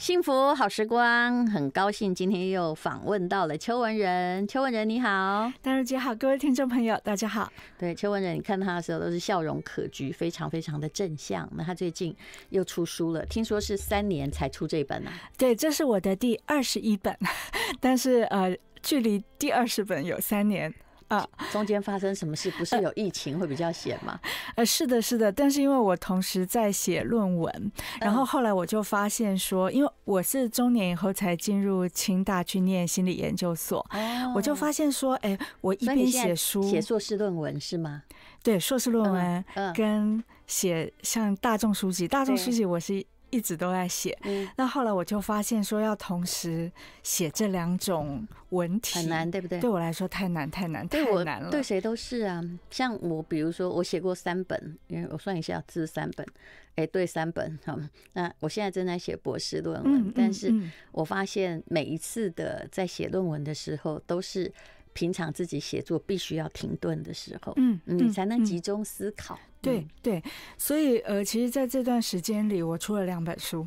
幸福好时光，很高兴今天又访问到了邱文仁。邱文仁你好，丹如姐好，各位听众朋友大家好。对邱文仁，你看他的时候都是笑容可掬，非常非常的正向。那他最近又出书了，听说是三年才出这本啊。对，这是我的第二十一本，但是呃，距离第二十本有三年。啊，中间发生什么事？不是有疫情会比较险吗？呃，是的，是的，但是因为我同时在写论文，然后后来我就发现说，因为我是中年以后才进入清大去念心理研究所，我就发现说，哎，我一边写书，写硕士论文是吗？对，硕士论文跟写像大众书籍，大众书籍我是。一直都在写，那后来我就发现说，要同时写这两种文体很难，对不对？对我来说太难太难太难了。对谁都是啊，像我，比如说我写过三本，因为我算一下，字三本，哎，对，三本。好，那我现在正在写博士论文，但是我发现每一次的在写论文的时候，都是平常自己写作必须要停顿的时候，嗯，你才能集中思考。对对，所以呃，其实在这段时间里，我出了两本书，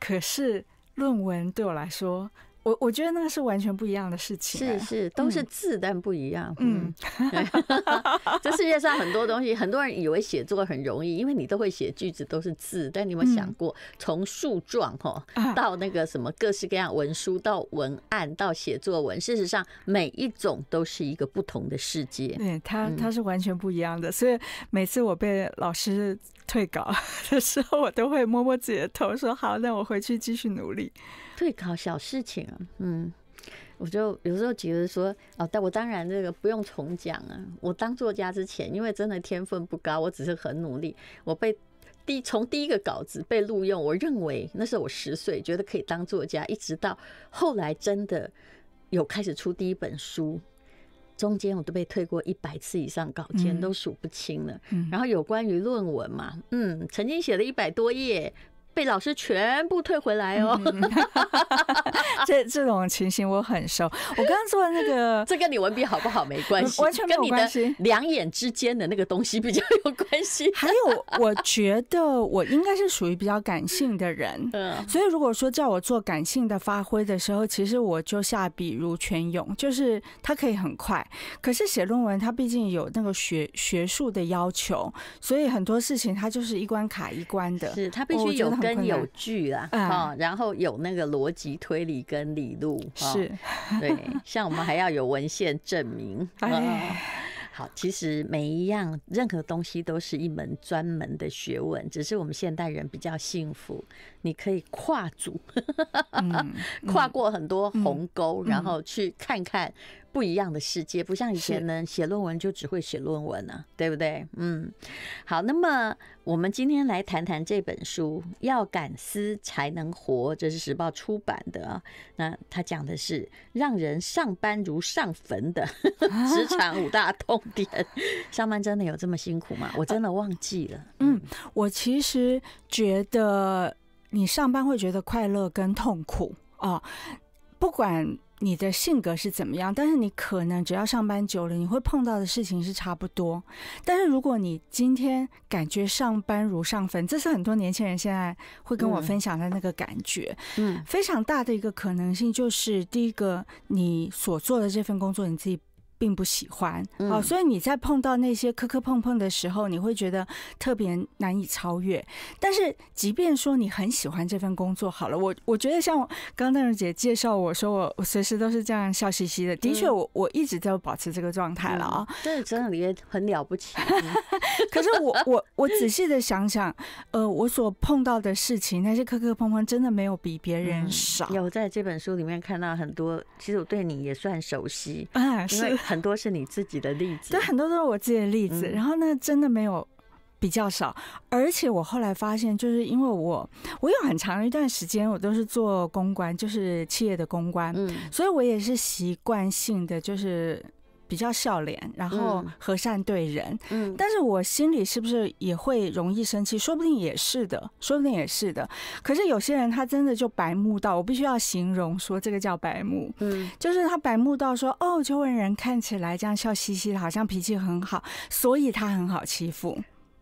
可是论文对我来说。我我觉得那个是完全不一样的事情，是是，都是字但不一样。嗯，这世界上很多东西，很多人以为写作很容易，因为你都会写句子，都是字。但你有没有想过，从诉状哈到那个什么各式各样文书，到文案，到写作文，事实上每一种都是一个不同的世界。对，它它是完全不一样的。所以每次我被老师退稿 的时候，我都会摸摸自己的头，说：“好，那我回去继续努力。”退稿小事情啊，嗯，我就有时候觉得说哦，但我当然这个不用重讲啊。我当作家之前，因为真的天分不高，我只是很努力。我被第从第一个稿子被录用，我认为那时候我十岁，觉得可以当作家。一直到后来真的有开始出第一本书，中间我都被退过一百次以上稿件，都数不清了。然后有关于论文嘛，嗯，曾经写了一百多页。被老师全部退回来哦，这这种情形我很熟。我刚刚做那个，这跟你文笔好不好没关系，完全没你关系，两眼之间的那个东西比较有关系。还有，我觉得我应该是属于比较感性的人，嗯，所以如果说叫我做感性的发挥的时候，其实我就下笔如泉涌，就是它可以很快。可是写论文，它毕竟有那个学学术的要求，所以很多事情它就是一关卡一关的，是他必须有。跟有据啊，然后有那个逻辑推理跟理路，是，对，像我们还要有文献证明。好，其实每一样任何东西都是一门专门的学问，只是我们现代人比较幸福，你可以跨组，跨过很多鸿沟，然后去看看。不一样的世界，不像以前呢，写论文就只会写论文呢，对不对？嗯，好，那么我们今天来谈谈这本书，《要敢思才能活》，这是时报出版的。那他讲的是让人上班如上坟的 职场五大痛点。上班真的有这么辛苦吗？我真的忘记了。嗯，我其实觉得你上班会觉得快乐跟痛苦啊，不管。你的性格是怎么样？但是你可能只要上班久了，你会碰到的事情是差不多。但是如果你今天感觉上班如上坟，这是很多年轻人现在会跟我分享的那个感觉。嗯，非常大的一个可能性就是，第一个，你所做的这份工作你自己。并不喜欢啊，所以你在碰到那些磕磕碰碰的时候，你会觉得特别难以超越。但是，即便说你很喜欢这份工作，好了，我我觉得像刚刚那荣姐介绍我说我我随时都是这样笑嘻嘻的，的确，我我一直在保持这个状态了啊，真的，真的，你很了不起。可是，我我我仔细的想想，呃，我所碰到的事情那些磕磕碰碰，真的没有比别人少。有在这本书里面看到很多，其实我对你也算熟悉，嗯，是。很多是你自己的例子，对，很多都是我自己的例子。然后呢，真的没有比较少，而且我后来发现，就是因为我，我有很长一段时间我都是做公关，就是企业的公关，嗯，所以我也是习惯性的就是。比较笑脸，然后和善对人，嗯，但是我心里是不是也会容易生气？说不定也是的，说不定也是的。可是有些人他真的就白目到，我必须要形容说这个叫白目，嗯，就是他白目到说哦，就问人看起来这样笑嘻嘻，的，好像脾气很好，所以他很好欺负。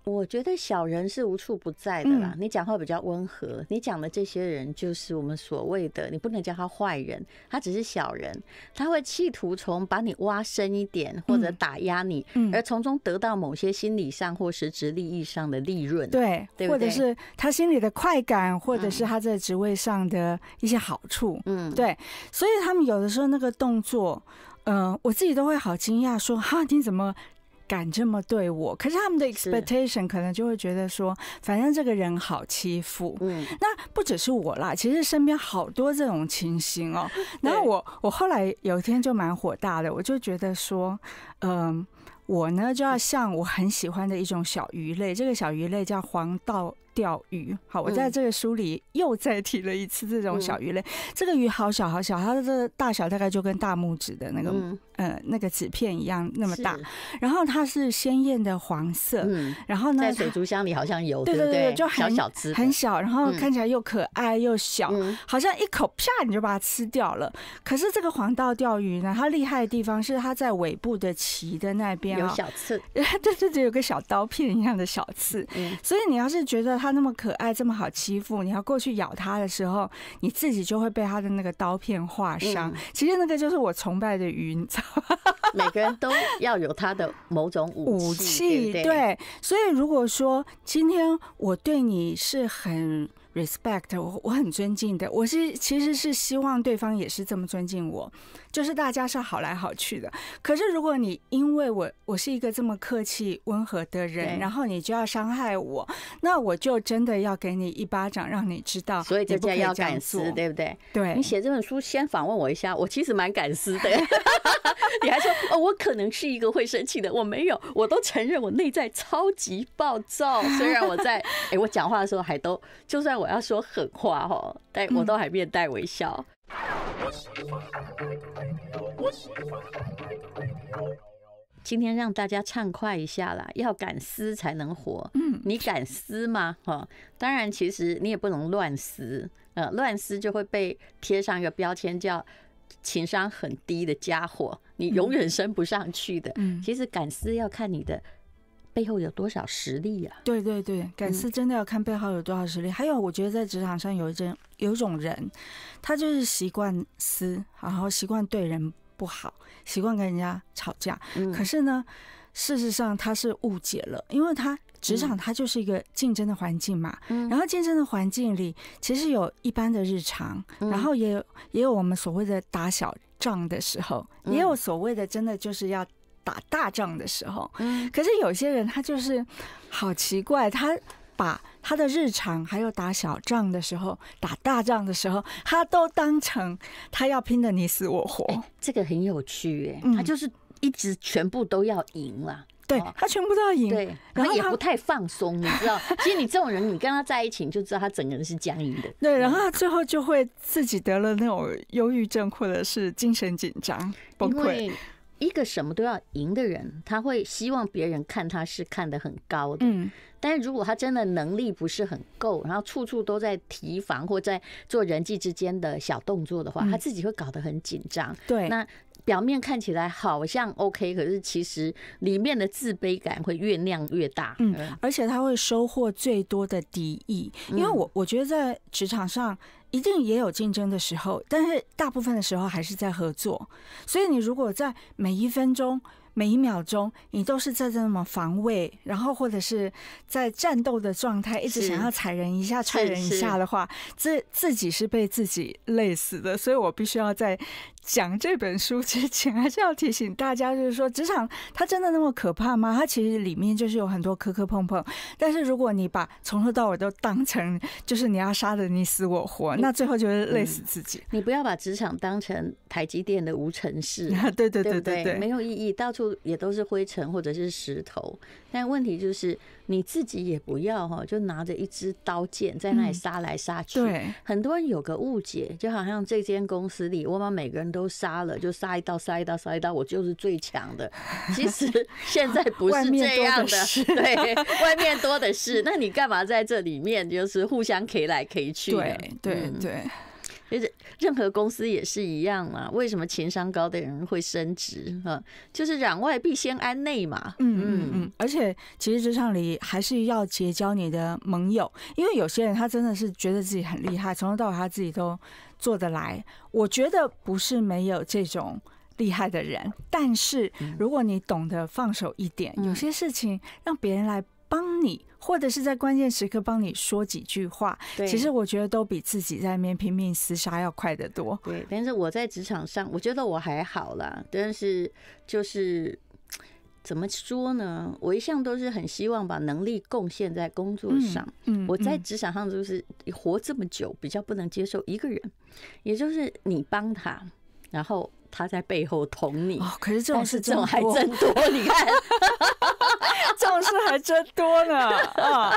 我觉得小人是无处不在的啦。你讲话比较温和，你讲的这些人就是我们所谓的，你不能叫他坏人，他只是小人。他会企图从把你挖深一点，或者打压你，而从中得到某些心理上或实质利益上的利润，对，或者是他心里的快感，或者是他在职位上的一些好处，嗯，对。所以他们有的时候那个动作，嗯，我自己都会好惊讶，说哈，你怎么？敢这么对我，可是他们的 expectation 可能就会觉得说，反正这个人好欺负。嗯，那不只是我啦，其实身边好多这种情形哦。然后我我后来有一天就蛮火大的，我就觉得说，嗯，我呢就要像我很喜欢的一种小鱼类，这个小鱼类叫黄道。钓鱼好，我在这个书里又再提了一次这种小鱼类。这个鱼好小好小，它的大小大概就跟大拇指的那个嗯那个纸片一样那么大。然后它是鲜艳的黄色。然后呢，在水族箱里好像有对对对，就小小刺很小，然后看起来又可爱又小，好像一口啪你就把它吃掉了。可是这个黄道钓鱼呢，它厉害的地方是它在尾部的鳍的那边有小刺，对对对，有个小刀片一样的小刺。所以你要是觉得它。那么可爱，这么好欺负，你要过去咬它的时候，你自己就会被它的那个刀片划伤。其实那个就是我崇拜的云，每个人都要有他的某种武器。对，所以如果说今天我对你是很。respect，我我很尊敬的，我是其实是希望对方也是这么尊敬我，就是大家是好来好去的。可是如果你因为我我是一个这么客气温和的人，然后你就要伤害我，那我就真的要给你一巴掌，让你知道。所以这叫要敢撕，对不对？对你写这本书先访问我一下，我其实蛮敢撕的。你还说哦，我可能是一个会生气的，我没有，我都承认我内在超级暴躁。虽然我在哎，我讲话的时候还都，就算我要说狠话哈，但我都还面带微笑。今天让大家畅快一下啦，要敢撕才能活。嗯，你敢撕吗？哈，当然，其实你也不能乱撕，呃，乱撕就会被贴上一个标签，叫情商很低的家伙。你永远升不上去的。嗯，其实敢思要看你的背后有多少实力呀。对对对，敢思真的要看背后有多少实力。还有，我觉得在职场上有一种有一种人，他就是习惯思，然后习惯对人不好，习惯跟人家吵架。嗯。可是呢，事实上他是误解了，因为他职场他就是一个竞争的环境嘛。嗯。然后竞争的环境里，其实有一般的日常，然后也有也有我们所谓的打小。仗的时候，也有所谓的真的就是要打大仗的时候。嗯，可是有些人他就是好奇怪，他把他的日常还有打小仗的时候、打大仗的时候，他都当成他要拼的你死我活。这个很有趣耶，他就是一直全部都要赢了。对，他全部都要赢，对，然后也不太放松，你知道？其实你这种人，你跟他在一起，你就知道他整个人是僵硬的。对，然后他最后就会自己得了那种忧郁症，或者是精神紧张、崩溃。一个什么都要赢的人，他会希望别人看他是看得很高的。嗯，但是如果他真的能力不是很够，然后处处都在提防或在做人际之间的小动作的话，他自己会搞得很紧张。对，那。表面看起来好像 OK，可是其实里面的自卑感会越酿越大。嗯，而且他会收获最多的敌意，因为我我觉得在职场上一定也有竞争的时候，但是大部分的时候还是在合作。所以你如果在每一分钟，每一秒钟，你都是在这么防卫，然后或者是在战斗的状态，一直想要踩人一下踹人一下的话，自自己是被自己累死的。所以我必须要在讲这本书之前，还是要提醒大家，就是说，职场它真的那么可怕吗？它其实里面就是有很多磕磕碰碰。但是如果你把从头到尾都当成就是你要杀的你死我活，那最后就是累死自己。你不要把职场当成台积电的无尘室，对对对对对，没有意义，到处。也都是灰尘或者是石头，但问题就是你自己也不要哈，就拿着一支刀剑在那里杀来杀去。对，很多人有个误解，就好像这间公司里，我把每个人都杀了，就杀一刀，杀一刀，杀一刀，我就是最强的。其实 现在不是这样的，对，外面多的是。那你干嘛在这里面就是互相 K 来 K 去？对对对。就是任何公司也是一样嘛，为什么情商高的人会升职？哈，就是攘外必先安内嘛。嗯嗯嗯。而且其实职场里还是要结交你的盟友，因为有些人他真的是觉得自己很厉害，从头到尾他自己都做得来。我觉得不是没有这种厉害的人，但是如果你懂得放手一点，有些事情让别人来帮你。或者是在关键时刻帮你说几句话，其实我觉得都比自己在面拼命厮杀要快得多。对，但是我在职场上，我觉得我还好啦，但是就是怎么说呢？我一向都是很希望把能力贡献在工作上。嗯，我在职场上就是活这么久，比较不能接受一个人，也就是你帮他，然后。他在背后捅你，可是这种事，这种还真多，你看，这种事还真多呢，啊，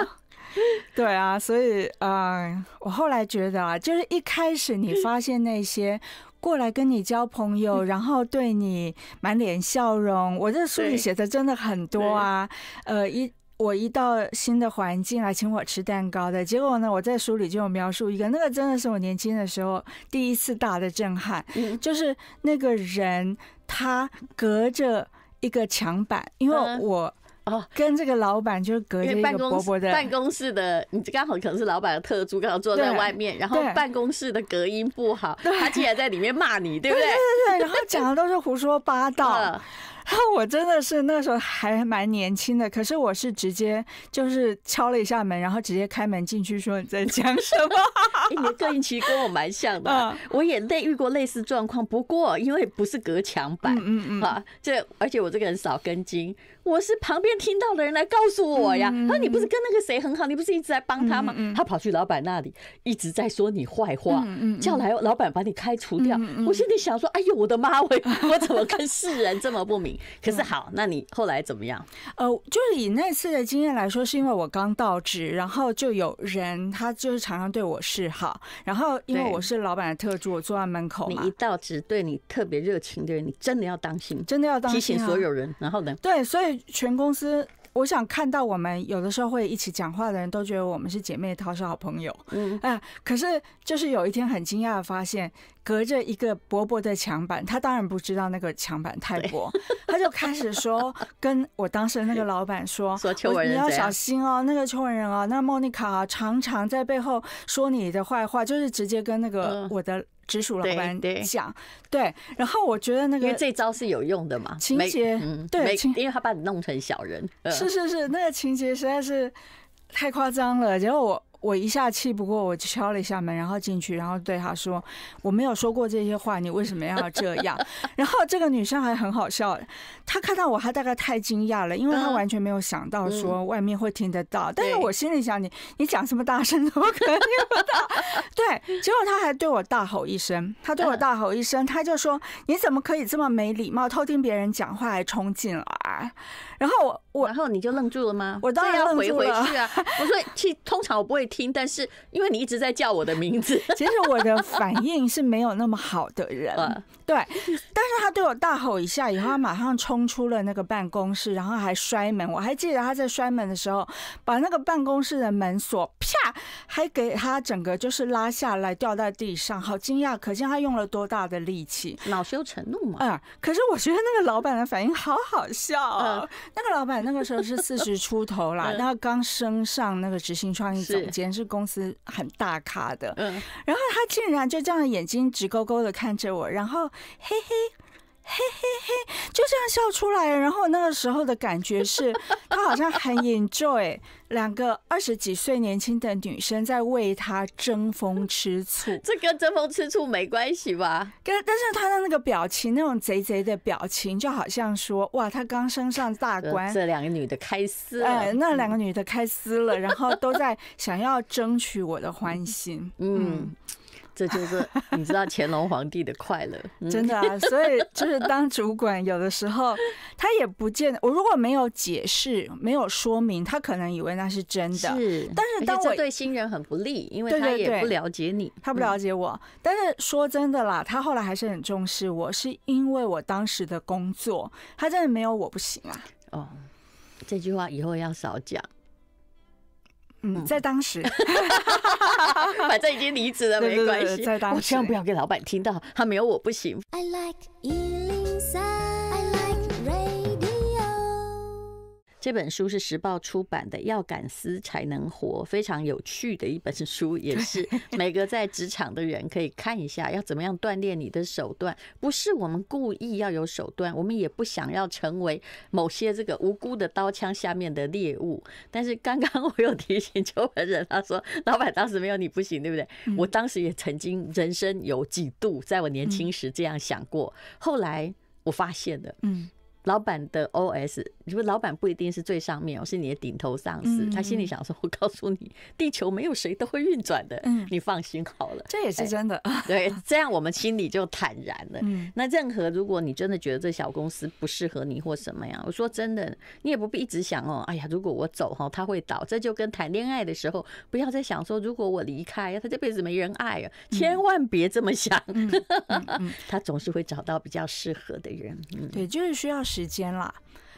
对啊，所以嗯，我后来觉得啊，就是一开始你发现那些过来跟你交朋友，然后对你满脸笑容，我这书里写的真的很多啊，呃一。我一到新的环境来，请我吃蛋糕的结果呢？我在书里就有描述一个，那个真的是我年轻的时候第一次大的震撼，就是那个人他隔着一个墙板，因为我。哦，跟这个老板就是隔音薄薄的办公室的，你刚好可能是老板的特助，刚好坐在外面，然后办公室的隔音不好，他竟然在里面骂你，对不对？对对对，然后讲的都是胡说八道。然后我真的是那时候还蛮年轻的，可是我是直接就是敲了一下门，然后直接开门进去说你在讲什么？你的个性其实跟我蛮像的，我也类遇过类似状况，不过因为不是隔墙板，嗯嗯嗯，啊，这而且我这个人少根筋。我是旁边听到的人来告诉我呀。他说你不是跟那个谁很好，你不是一直在帮他吗？他跑去老板那里一直在说你坏话，叫来老板把你开除掉。我心里想说：“哎呦，我的妈！我我怎么跟世人这么不明？”可是好，那你后来怎么样？呃，就是以那次的经验来说，是因为我刚到职，然后就有人他就是常常对我示好，然后因为我是老板的特助，我坐在门口。你一到职，对你特别热情的人，你真的要当心，真的要提醒所有人。然后呢？对，所以。全公司，我想看到我们有的时候会一起讲话的人，都觉得我们是姐妹淘，是好朋友。嗯，哎，可是就是有一天很惊讶的发现。隔着一个薄薄的墙板，他当然不知道那个墙板太薄，他就开始说跟我当时那个老板说：“ 你要小心哦，那个秋人啊，那莫妮卡常常在背后说你的坏话，就是直接跟那个我的直属老板讲。”对，然后我觉得那个因为这招是有用的嘛，情节对，因为他把你弄成小人。是是是，那个情节实在是太夸张了。然后我。我一下气不过，我敲了一下门，然后进去，然后对他说：“我没有说过这些话，你为什么要这样？” 然后这个女生还很好笑，她看到我，她大概太惊讶了，因为她完全没有想到说外面会听得到。但是我心里想，你你讲这么大声，怎么可能听不到？对，结果她还对我大吼一声，她对我大吼一声，她就说：“你怎么可以这么没礼貌，偷听别人讲话还冲进来？”然后我我然后你就愣住了吗？我当然要回回去啊！我说：去，通常我不会。听，但是因为你一直在叫我的名字，其实我的反应是没有那么好的人。对，但是他对我大吼一下以后，他马上冲出了那个办公室，然后还摔门。我还记得他在摔门的时候，把那个办公室的门锁啪，还给他整个就是拉下来掉在地上，好惊讶，可见他用了多大的力气。恼羞成怒嘛。呀，可是我觉得那个老板的反应好好笑哦。那个老板那个时候是 四十出头啦，然刚升上那个执行创意总监，是公司很大咖的。嗯，然后他竟然就这样眼睛直勾勾的看着我，然后。嘿嘿嘿嘿嘿，就这样笑出来。然后那个时候的感觉是，他好像很 enjoy。两个二十几岁年轻的女生在为他争风吃醋，这跟争风吃醋没关系吧？跟但是他的那个表情，那种贼贼的表情，就好像说，哇，他刚升上大官，这两个女的开撕，哎，那两个女的开撕了，然后都在想要争取我的欢心，嗯。这就是你知道乾隆皇帝的快乐，真的啊！所以就是当主管，有的时候他也不见我，如果没有解释、没有说明，他可能以为那是真的。是，但是当我对新人很不利，因为他也不了解你，他不了解我。但是说真的啦，他后来还是很重视我，是因为我当时的工作，他真的没有我不行啊。哦，这句话以后要少讲。嗯，在当时，反正已经离职了，没关系。在当时，我千万不要给老板听到，他没有我不行。这本书是时报出版的，《要敢思才能活》，非常有趣的一本书，也是 每个在职场的人可以看一下，要怎么样锻炼你的手段。不是我们故意要有手段，我们也不想要成为某些这个无辜的刀枪下面的猎物。但是刚刚 我有提醒邱文仁，他说：“老板当时没有你不行，对不对？”我当时也曾经人生有几度，在我年轻时这样想过，后来我发现了，嗯，老板的 OS。你说老板不一定是最上面，我是你的顶头上司。他心里想说：“我告诉你，地球没有谁都会运转的。嗯，你放心好了，这也是真的。对，这样我们心里就坦然了。嗯，那任何如果你真的觉得这小公司不适合你或什么呀，我说真的，你也不必一直想哦。哎呀，如果我走哈，他会倒。这就跟谈恋爱的时候，不要再想说，如果我离开他，这辈子没人爱啊。千万别这么想，他总是会找到比较适合的人。对，就是需要时间啦。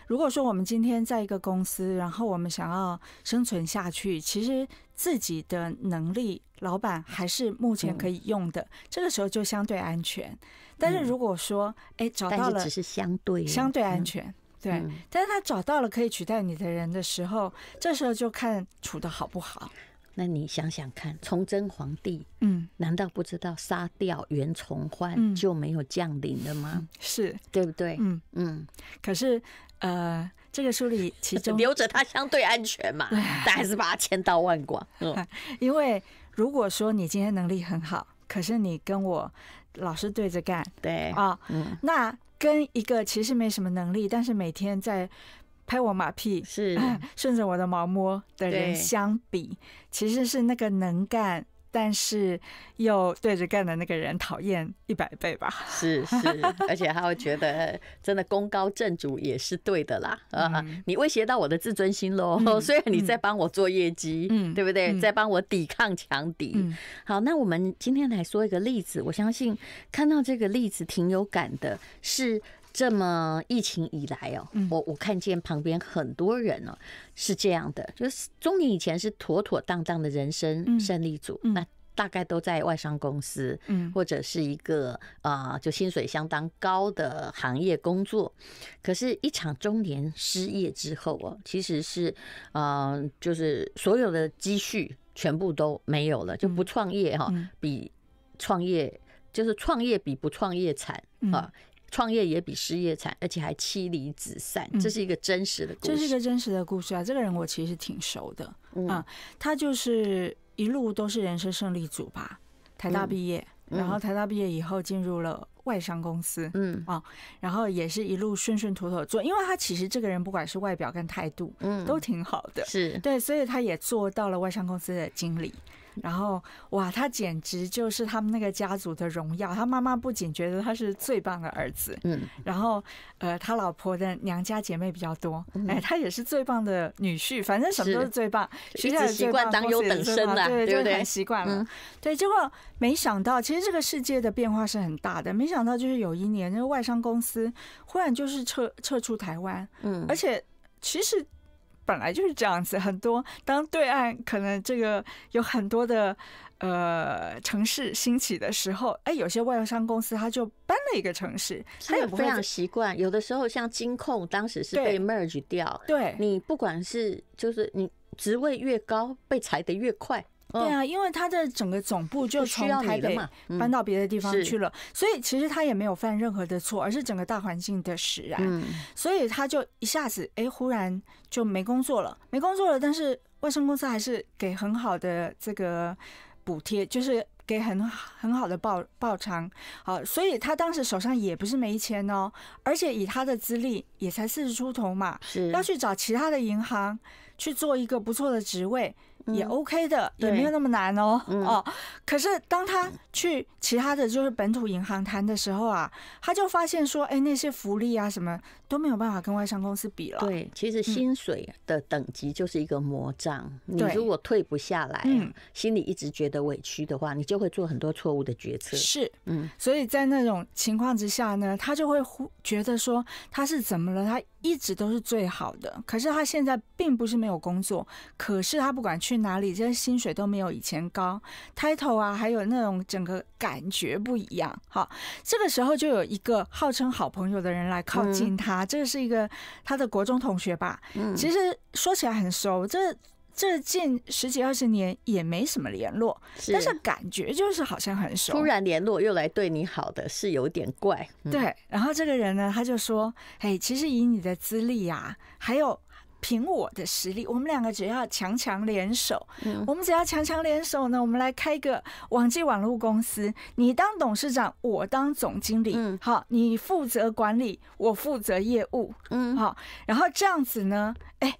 如果说我们今天在一个公司，然后我们想要生存下去，其实自己的能力，老板还是目前可以用的，这个时候就相对安全。但是如果说，哎，找到了，是只是相对相对安全，对。但是他找到了可以取代你的人的时候，这时候就看处的好不好。那你想想看，崇祯皇帝，嗯，难道不知道杀掉袁崇焕就没有将领了吗？是对不对？嗯嗯。可是，呃，这个书里其 中留着他相对安全嘛，但还是把他千刀万剐。嗯，因为如果说你今天能力很好，可是你跟我老是对着干，对啊，嗯，那跟一个其实没什么能力，但是每天在。拍我马屁，是 顺着我的毛摸的人相比，其实是那个能干但是又对着干的那个人讨厌一百倍吧？是是，而且他会觉得真的功高震主也是对的啦。啊，你威胁到我的自尊心喽，虽然你在帮我做业绩，嗯，对不对？在帮我抵抗强敌。好，那我们今天来说一个例子，我相信看到这个例子挺有感的，是。这么疫情以来哦，我我看见旁边很多人哦是这样的，就是中年以前是妥妥当当的人生胜利组，那大概都在外商公司或者是一个啊，就薪水相当高的行业工作。可是，一场中年失业之后哦，其实是啊，就是所有的积蓄全部都没有了，就不创业哈，比创业就是创业比不创业惨啊。创业也比失业惨，而且还妻离子散，这是一个真实的故事。这是一个真实的故事啊！这个人我其实挺熟的啊，他就是一路都是人生胜利组吧？台大毕业，然后台大毕业以后进入了外商公司，嗯啊，然后也是一路顺顺妥妥做，因为他其实这个人不管是外表跟态度，嗯，都挺好的，是对，所以他也做到了外商公司的经理。然后哇，他简直就是他们那个家族的荣耀。他妈妈不仅觉得他是最棒的儿子，嗯，然后呃，他老婆的娘家姐妹比较多，哎，他也是最棒的女婿。反正什么都是最棒，学校习惯当优等生啊，对就很习惯了。对，结果没想到，其实这个世界的变化是很大的。没想到就是有一年，那个外商公司忽然就是撤撤出台湾，嗯，而且其实。本来就是这样子，很多当对岸可能这个有很多的呃城市兴起的时候，哎，有些外商公司他就搬了一个城市，他也非常习惯。有的时候像金控，当时是被 merge 掉。对，你不管是就是你职位越高，被裁的越快。对啊，因为他的整个总部就从台北搬到别的地方去了，所以其实他也没有犯任何的错，而是整个大环境的使然。所以他就一下子哎，忽然就没工作了，没工作了。但是外商公司还是给很好的这个补贴，就是给很很好的报报偿。好，所以他当时手上也不是没钱哦，而且以他的资历也才四十出头嘛，是要去找其他的银行。去做一个不错的职位也 OK 的，也没有那么难哦。哦，可是当他去其他的就是本土银行谈的时候啊，他就发现说，哎，那些福利啊什么都没有办法跟外商公司比了。对，其实薪水的等级就是一个魔杖，你如果退不下来，嗯，心里一直觉得委屈的话，你就会做很多错误的决策。是，嗯，所以在那种情况之下呢，他就会觉得说他是怎么了？他。一直都是最好的，可是他现在并不是没有工作，可是他不管去哪里，这些薪水都没有以前高，title 啊，还有那种整个感觉不一样，好，这个时候就有一个号称好朋友的人来靠近他，这是一个他的国中同学吧？嗯，其实说起来很熟，这。这近十几二十年也没什么联络，但是感觉就是好像很熟。突然联络又来对你好的是有点怪。对，然后这个人呢，他就说：“哎，其实以你的资历啊，还有凭我的实力，我们两个只要强强联手，嗯，我们只要强强联手呢，我们来开个网际网络公司。你当董事长，我当总经理，嗯，好，你负责管理，我负责业务，嗯，好，然后这样子呢，哎。”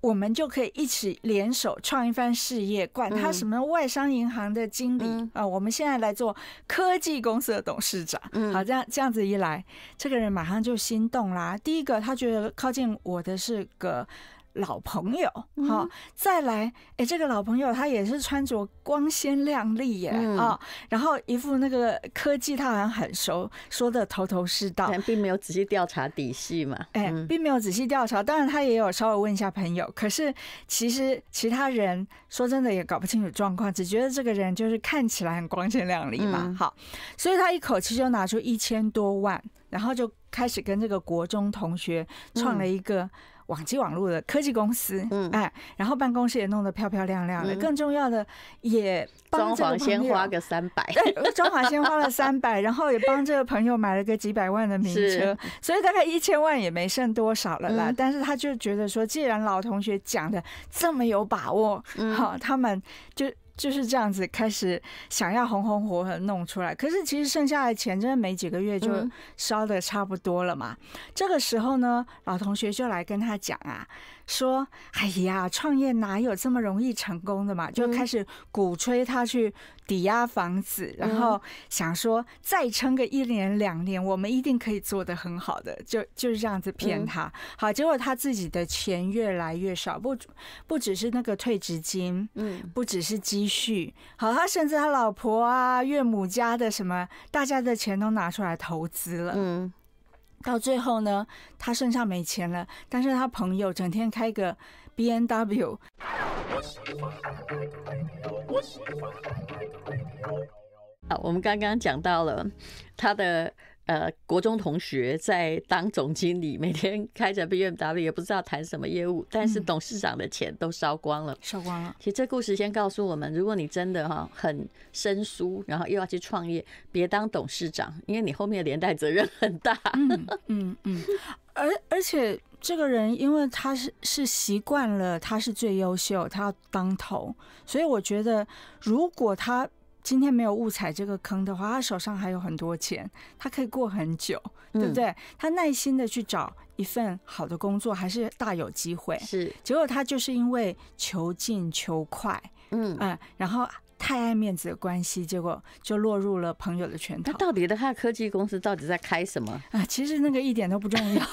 我们就可以一起联手创一番事业，管他什么外商银行的经理啊！我们现在来做科技公司的董事长，好，这样这样子一来，这个人马上就心动啦。第一个，他觉得靠近我的是个。老朋友，好，再来，哎，这个老朋友他也是穿着光鲜亮丽耶啊，然后一副那个科技，他好像很熟，说的头头是道，但并没有仔细调查底细嘛，哎，并没有仔细调查，当然他也有稍微问一下朋友，可是其实其他人说真的也搞不清楚状况，只觉得这个人就是看起来很光鲜亮丽嘛，好，所以他一口气就拿出一千多万，然后就开始跟这个国中同学创了一个。网际网络的科技公司，哎，然后办公室也弄得漂漂亮亮的，更重要的也装潢，先花个三百，装潢先花了三百，然后也帮这个朋友买了个几百万的名车，所以大概一千万也没剩多少了啦。但是他就觉得说，既然老同学讲的这么有把握，好，他们就。就是这样子开始想要红红火火弄出来，可是其实剩下的钱真的没几个月就烧的差不多了嘛。这个时候呢，老同学就来跟他讲啊。说，哎呀，创业哪有这么容易成功的嘛？就开始鼓吹他去抵押房子，然后想说再撑个一年两年，我们一定可以做得很好的，就就是这样子骗他。好，结果他自己的钱越来越少，不不只是那个退职金，嗯，不只是积蓄，好，他甚至他老婆啊、岳母家的什么，大家的钱都拿出来投资了，嗯。到最后呢，他身上没钱了，但是他朋友整天开个 B N W。啊，我们刚刚讲到了他的。呃，国中同学在当总经理，每天开着 B M W，也不知道谈什么业务，但是董事长的钱都烧光了，烧光了。其实这故事先告诉我们，如果你真的哈很生疏，然后又要去创业，别当董事长，因为你后面连带责任很大。嗯嗯嗯。而而且这个人，因为他是是习惯了他是最优秀，他要当头，所以我觉得如果他。今天没有误踩这个坑的话，他手上还有很多钱，他可以过很久，对不对？他耐心的去找一份好的工作，还是大有机会。是，结果他就是因为求进求快，嗯嗯，然后太爱面子的关系，结果就落入了朋友的圈套。他到底的他的科技公司到底在开什么？啊，其实那个一点都不重要。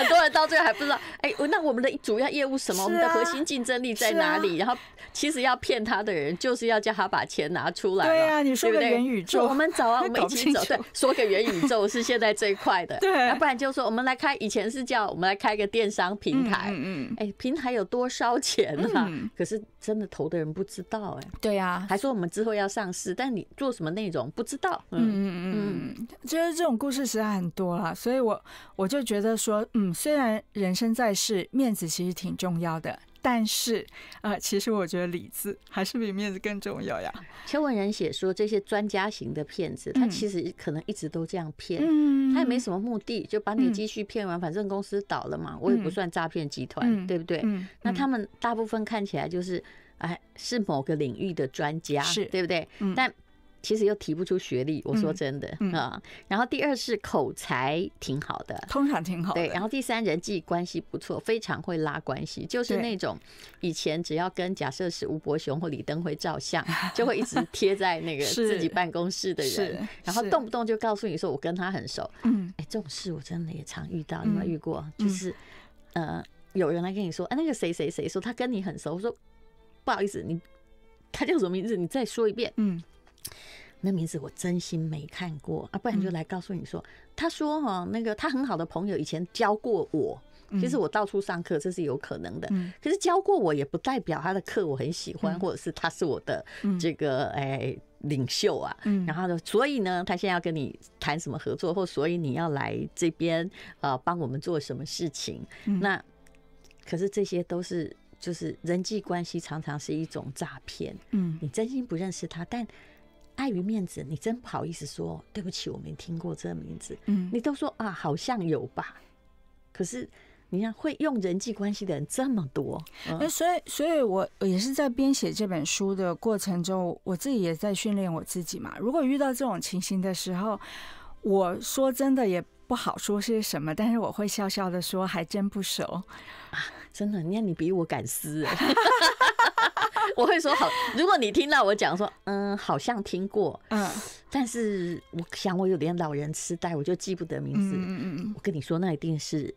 到最后还不知道，哎，那我们的主要业务什么？我们的核心竞争力在哪里？然后，其实要骗他的人，就是要叫他把钱拿出来对啊！你说个元宇宙，我们走啊，我们一起走。对，说个元宇宙是现在最快的，对。要不然就说我们来开，以前是叫我们来开个电商平台，嗯嗯，哎，平台有多烧钱啊？可是真的投的人不知道，哎，对啊，还说我们之后要上市，但你做什么内容不知道，嗯嗯嗯嗯，就是这种故事实在很多了，所以我我就觉得说，嗯。虽然人生在世，面子其实挺重要的，但是啊，其实我觉得理智还是比面子更重要呀。邱文仁写说，这些专家型的骗子，他其实可能一直都这样骗，他也没什么目的，就把你积蓄骗完，反正公司倒了嘛，我也不算诈骗集团，对不对？那他们大部分看起来就是，哎，是某个领域的专家，是对不对？但其实又提不出学历，我说真的啊。然后第二是口才挺好的，通常挺好。对，然后第三人际关系不错，非常会拉关系，就是那种以前只要跟假设是吴伯雄或李登辉照相，就会一直贴在那个自己办公室的人，然后动不动就告诉你说我跟他很熟。嗯，哎，这种事我真的也常遇到，有没有遇过？就是呃，有人来跟你说，哎，那个谁谁谁说他跟你很熟，我说不好意思，你他叫什么名字？你再说一遍。嗯。那名字我真心没看过啊，不然就来告诉你说，他说哈，那个他很好的朋友以前教过我，其实我到处上课，这是有可能的。可是教过我也不代表他的课我很喜欢，或者是他是我的这个哎领袖啊。然后呢？所以呢，他现在要跟你谈什么合作，或所以你要来这边呃帮我们做什么事情？那可是这些都是就是人际关系常常是一种诈骗。嗯，你真心不认识他，但。碍于面子，你真不好意思说对不起，我没听过这个名字。嗯，你都说啊，好像有吧？可是你看，会用人际关系的人这么多，哎，所以，所以我也是在编写这本书的过程中，我自己也在训练我自己嘛。如果遇到这种情形的时候，我说真的也不好说些什么，但是我会笑笑的说，还真不熟啊，真的，你看你比我敢撕。我会说好，如果你听到我讲说，嗯，好像听过，嗯，但是我想我有点老人痴呆，我就记不得名字。嗯嗯嗯，我跟你说，那一定是。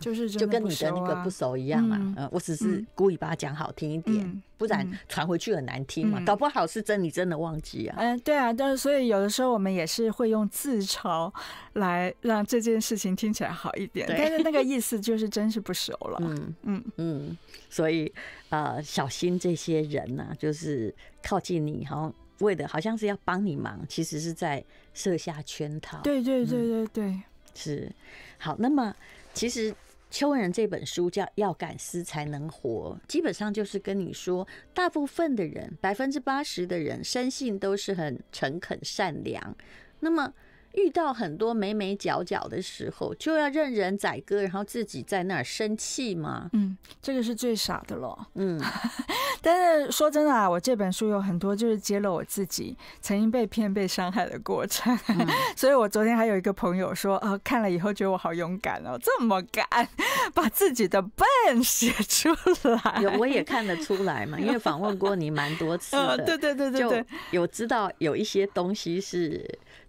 就是就跟你的那个不熟一样嘛，嗯，我只是故意把它讲好听一点，不然传回去很难听嘛，搞不好是真你真的忘记啊。嗯，对啊，但是所以有的时候我们也是会用自嘲来让这件事情听起来好一点，但是那个 意思就是真是不熟了。嗯嗯嗯，所以呃，小心这些人呐，就是靠近你哈，为的好像是要帮你忙，其实是在设下圈套。对对对对对，是好，那么。其实，秋人这本书叫《要敢思才能活》，基本上就是跟你说，大部分的人，百分之八十的人，生性都是很诚恳、善良。那么。遇到很多美美角角的时候，就要任人宰割，然后自己在那儿生气吗？嗯，这个是最傻的了。嗯，但是说真的啊，我这本书有很多就是揭露我自己曾经被骗、被伤害的过程。所以我昨天还有一个朋友说，哦，看了以后觉得我好勇敢哦，这么敢 把自己的笨写出来。有，我也看得出来嘛，因为访问过你蛮多次的。对对对对对，有知道有一些东西是。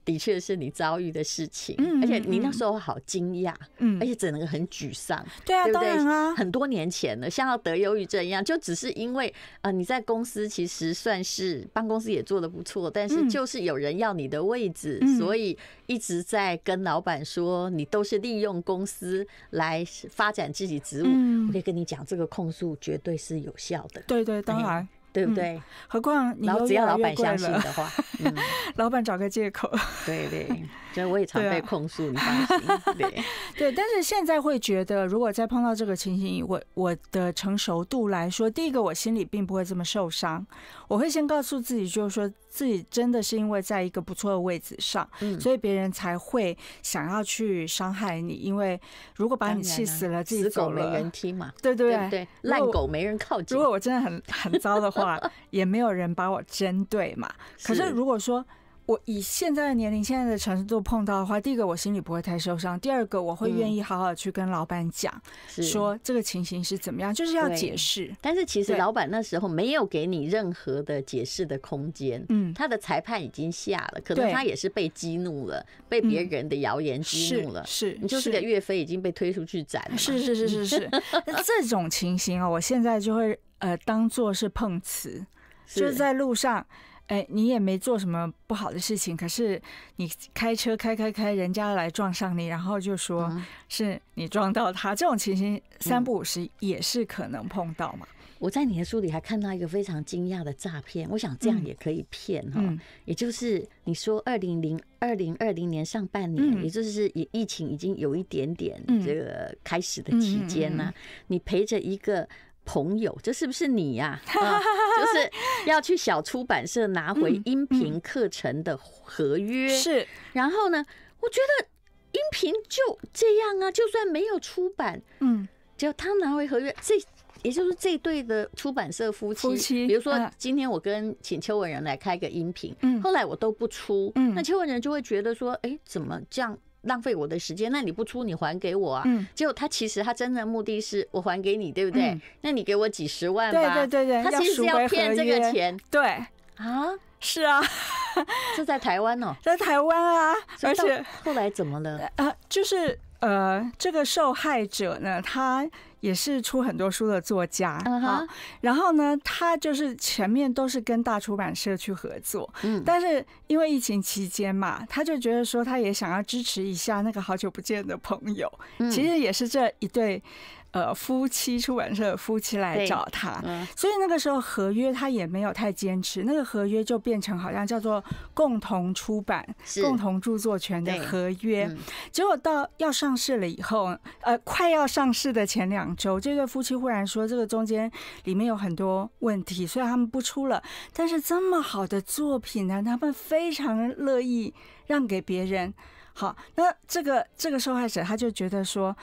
的确是你遭遇的事情，而且你那时候好惊讶，而且整个很沮丧。对啊，当然啊，很多年前了，像要得忧郁症一样，就只是因为啊，你在公司其实算是办公室也做的不错，但是就是有人要你的位置，所以一直在跟老板说，你都是利用公司来发展自己职务。我可以跟你讲，这个控诉绝对是有效的。对对，当然。对不对？何况你都不要只要老板相信的话，老板找个借口。对 对，所以我也常被控诉，你放心。对，但是现在会觉得，如果再碰到这个情形，我我的成熟度来说，第一个我心里并不会这么受伤，我会先告诉自己，就是说。自己真的是因为在一个不错的位置上，所以别人才会想要去伤害你。因为如果把你气死了，自己走了，狗没人踢嘛。对对对，烂狗没人靠近。如果我真的很很糟的话，也没有人把我针对嘛。可是如果说。我以现在的年龄、现在的程度碰到的话，第一个我心里不会太受伤，第二个我会愿意好好去跟老板讲，说这个情形是怎么样，就是要解释。但是其实老板那时候没有给你任何的解释的空间，嗯，他的裁判已经下了，可能他也是被激怒了，被别人的谣言激怒了，是，你就是个岳飞已经被推出去斩了，是是是是是。那这种情形啊，我现在就会呃当做是碰瓷，就是在路上。哎，你也没做什么不好的事情，可是你开车开开开，人家来撞上你，然后就说是你撞到他，这种情形三不五时也是可能碰到嘛。我在你的书里还看到一个非常惊讶的诈骗，我想这样也可以骗哈，也就是你说二零零二零二零年上半年，也就是疫疫情已经有一点点这个开始的期间呢，你陪着一个。朋友，这是不是你呀？就是要去小出版社拿回音频课程的合约。是。然后呢？我觉得音频就这样啊，就算没有出版，嗯，只要他拿回合约，这也就是这对的出版社夫妻。夫妻。比如说，今天我跟请邱文仁来开个音频，嗯，后来我都不出，嗯，那邱文仁就会觉得说，哎，怎么这样？浪费我的时间，那你不出你还给我啊？嗯，结果他其实他真的目的是我还给你，对不对？那你给我几十万吧。对对对对，他其实要骗这个钱。对啊，是啊，这在台湾哦，在台湾啊，而且后来怎么了？啊，就是呃，这个受害者呢，他。也是出很多书的作家，哈，然后呢，他就是前面都是跟大出版社去合作，嗯，但是因为疫情期间嘛，他就觉得说他也想要支持一下那个好久不见的朋友，其实也是这一对。呃，夫妻出版社夫妻来找他，所以那个时候合约他也没有太坚持，那个合约就变成好像叫做共同出版、共同著作权的合约。结果到要上市了以后，呃，快要上市的前两周，这对夫妻忽然说，这个中间里面有很多问题，虽然他们不出了，但是这么好的作品呢，他们非常乐意让给别人。好，那这个这个受害者他就觉得说。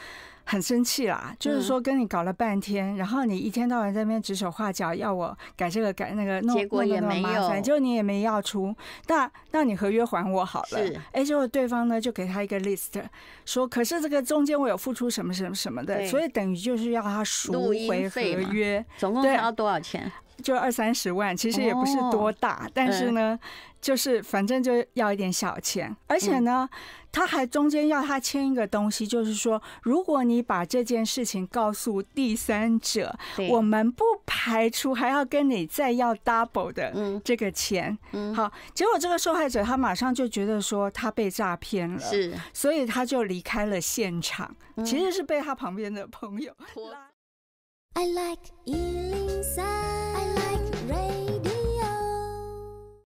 很生气啦，就是说跟你搞了半天，然后你一天到晚在那边指手画脚，要我改这个改那个，弄那个也没麻烦，结你也没要出，那那你合约还我好了，哎，结果对方呢就给他一个 list，说可是这个中间我有付出什么什么什么的，所以等于就是要他赎回合约，总共要多少钱？就二三十万，其实也不是多大，但是呢，就是反正就要一点小钱，而且呢，他还中间要他签一个东西，就是说，如果你把这件事情告诉第三者，我们不排除还要跟你再要 double 的这个钱。嗯，好，结果这个受害者他马上就觉得说他被诈骗了，是，所以他就离开了现场，其实是被他旁边的朋友拉。I like Ealing sun. I like radio.